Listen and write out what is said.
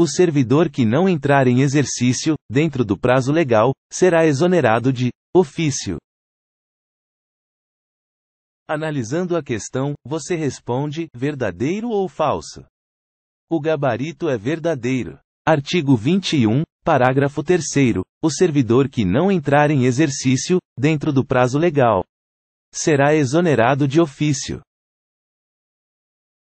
O servidor que não entrar em exercício, dentro do prazo legal, será exonerado de ofício. Analisando a questão, você responde: verdadeiro ou falso? O gabarito é verdadeiro. Artigo 21, parágrafo 3. O servidor que não entrar em exercício, dentro do prazo legal, será exonerado de ofício.